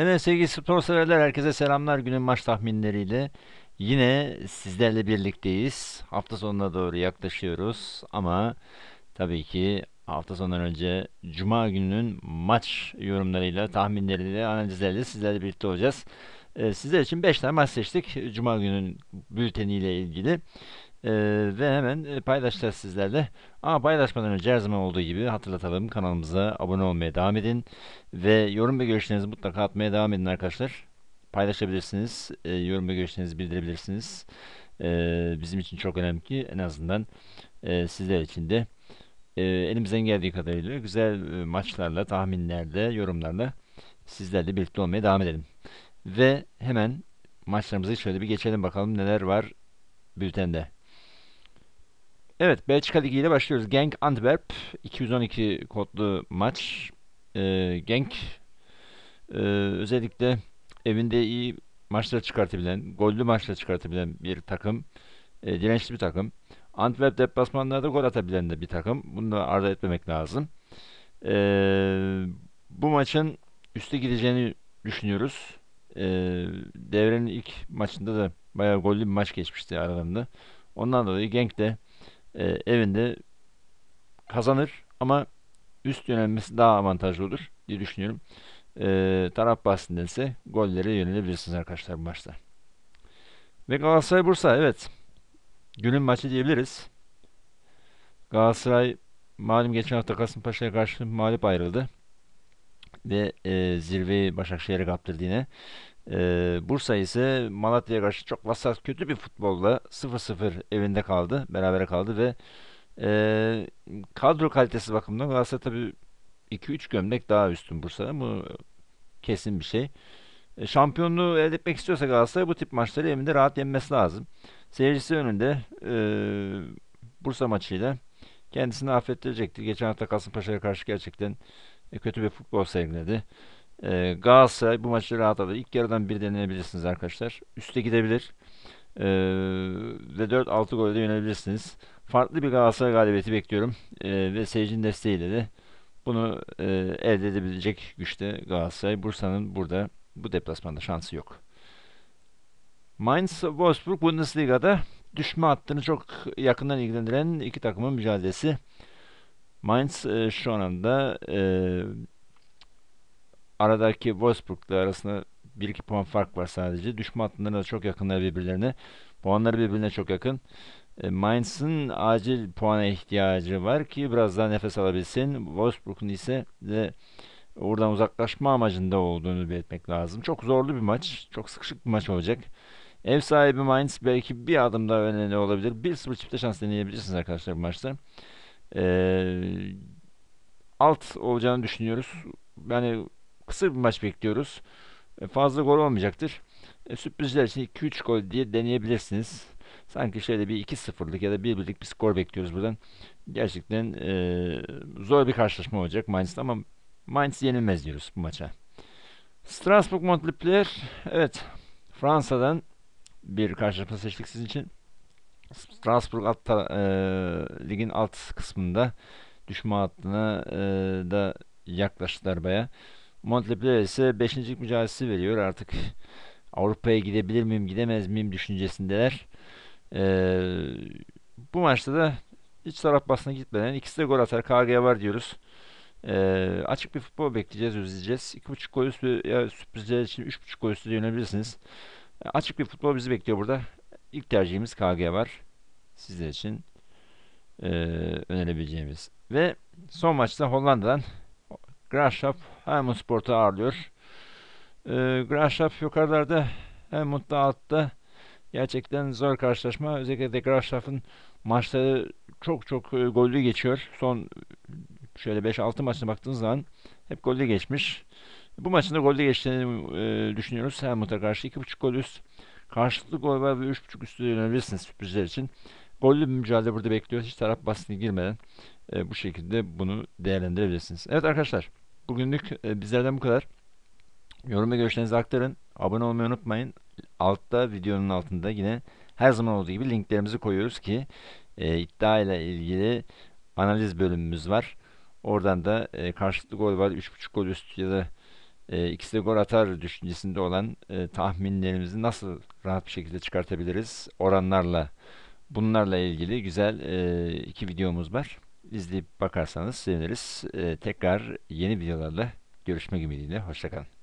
Evet sevgili spor severler herkese selamlar. Günün maç tahminleriyle yine sizlerle birlikteyiz. Hafta sonuna doğru yaklaşıyoruz ama tabii ki hafta sonundan önce cuma gününün maç yorumlarıyla, tahminleriyle, analizleriyle sizlerle birlikte olacağız. Ee, sizler için 5 tane maç seçtik. Cuma günün bülteniyle ilgili. Ee, ve hemen e, paylaşacağız sizlerle. Ama paylaşmadan önce her zaman olduğu gibi hatırlatalım. Kanalımıza abone olmaya devam edin. Ve yorum ve görüşlerinizi mutlaka atmaya devam edin arkadaşlar. Paylaşabilirsiniz. Ee, yorum ve görüşlerinizi bildirebilirsiniz. Ee, bizim için çok önemli ki en azından e, sizler için de e, elimizden geldiği kadarıyla güzel e, maçlarla, tahminlerle, yorumlarla sizlerle birlikte olmaya devam edelim. Ve hemen maçlarımızı şöyle bir geçelim bakalım neler var bültende. Evet Belçika Ligi ile başlıyoruz. Genk Antwerp 212 kodlu maç. Ee, Genk e, özellikle evinde iyi maçlar çıkartabilen, gollü maçlar çıkartabilen bir takım. E, dirençli bir takım. Antwerp deplasmanlarda gol atabilen de bir takım. Bunu da arda etmemek lazım. E, bu maçın üste gideceğini düşünüyoruz. E, devrenin ilk maçında da bayağı gollü bir maç geçmişti aralarında. Ondan dolayı Genk de e, evinde kazanır ama üst yönelmesi daha avantajlı olur diye düşünüyorum. E, taraf bahsinden ise gollere yönelebilirsiniz arkadaşlar bu maçta. Ve Galatasaray Bursa evet. Günün maçı diyebiliriz. Galatasaray malum geçen hafta Kasımpaşa'ya karşı mağlup ayrıldı. Ve e, zirveyi Başakşehir'e kaptırdı yine. Ee, Bursa ise Malatya'ya karşı çok vasat kötü bir futbolla 0-0 evinde kaldı. Berabere kaldı ve e, kadro kalitesi bakımından Galatasaray tabii 2-3 gömlek daha üstün Bursa'da. Bu kesin bir şey. E, şampiyonluğu elde etmek istiyorsa Galatasaray bu tip maçları evinde rahat yenmesi lazım. Seyircisi önünde e, Bursa maçıyla kendisini affettirecektir. Geçen hafta Kasımpaşa'ya karşı gerçekten e, kötü bir futbol sergiledi. E, Galatasaray bu maçı rahat alır. İlk yarıdan bir deneyebilirsiniz arkadaşlar. Üste gidebilir. E, ve 4-6 golde de Farklı bir Galatasaray galibiyeti bekliyorum. E, ve seyircinin desteğiyle de bunu e, elde edebilecek güçte Galatasaray. Bursa'nın burada bu deplasmanda şansı yok. Mainz Wolfsburg Bundesliga'da düşme hattını çok yakından ilgilendiren iki takımın mücadelesi. Mainz e, şu anda e, aradaki Wolfsburg'la arasında 1-2 puan fark var sadece. Düşme hattında da çok yakınlar birbirlerine. Puanları birbirine çok yakın. E, Mainz'ın acil puana ihtiyacı var ki biraz daha nefes alabilsin. Wolfsburg'un ise de oradan uzaklaşma amacında olduğunu belirtmek lazım. Çok zorlu bir maç. Çok sıkışık bir maç olacak. Ev sahibi Mainz belki bir adım daha önemli olabilir. 1-0 çifte şans deneyebilirsiniz arkadaşlar bu maçta. Ee, alt olacağını düşünüyoruz. Yani Kısa bir maç bekliyoruz. E, fazla gol olmayacaktır. E, sürprizler için 2-3 gol diye deneyebilirsiniz. Sanki şöyle bir 2-0'lık ya da 1-1'lik bir skor bekliyoruz buradan. Gerçekten e, zor bir karşılaşma olacak Mainz'da ama Mainz yenilmez diyoruz bu maça. Strasbourg Montpellier evet Fransa'dan bir karşılaşma seçtik sizin için. Strasbourg alt e, ligin alt kısmında düşme hattına e, da yaklaştılar baya. Montpellier ise 5. mücadelesi veriyor artık. Avrupa'ya gidebilir miyim gidemez miyim düşüncesindeler. Ee, bu maçta da hiç taraf basına gitmeden ikisi de gol atar. KG var diyoruz. Ee, açık bir futbol bekleyeceğiz, özleyeceğiz. 2.5 gol üstü ya sürprizler için 3.5 gol üstü de yönelebilirsiniz. Ee, açık bir futbol bizi bekliyor burada. İlk tercihimiz KG var. Sizler için e, önerebileceğimiz. Ve son maçta Hollanda'dan Grashap Hammond Sport'u ağırlıyor. E, ee, Grashap yukarılarda hem da altta. Gerçekten zor karşılaşma. Özellikle de Grashap'ın maçları çok çok e, gollü geçiyor. Son şöyle 5-6 maçına baktığınız zaman hep gollü geçmiş. Bu maçında gollü geçtiğini e, düşünüyoruz. Helmut'a karşı 2.5 gol üst. Karşılıklı gol var ve 3.5 üstü yönelebilirsiniz sürprizler için. Gollü bir mücadele burada bekliyoruz. Hiç taraf basını girmeden e, bu şekilde bunu değerlendirebilirsiniz. Evet arkadaşlar. Bugünlük e, bizlerden bu kadar. Yorum ve görüşlerinizi aktarın. Abone olmayı unutmayın. Altta videonun altında yine her zaman olduğu gibi linklerimizi koyuyoruz ki e, iddia ile ilgili analiz bölümümüz var. Oradan da e, karşılıklı gol var. 3.5 gol üst ya da e, ikisi de gol atar düşüncesinde olan e, tahminlerimizi nasıl rahat bir şekilde çıkartabiliriz oranlarla bunlarla ilgili güzel e, iki videomuz var izleyip bakarsanız seviniriz. E, tekrar yeni videolarla görüşmek ümidiyle. Hoşçakalın.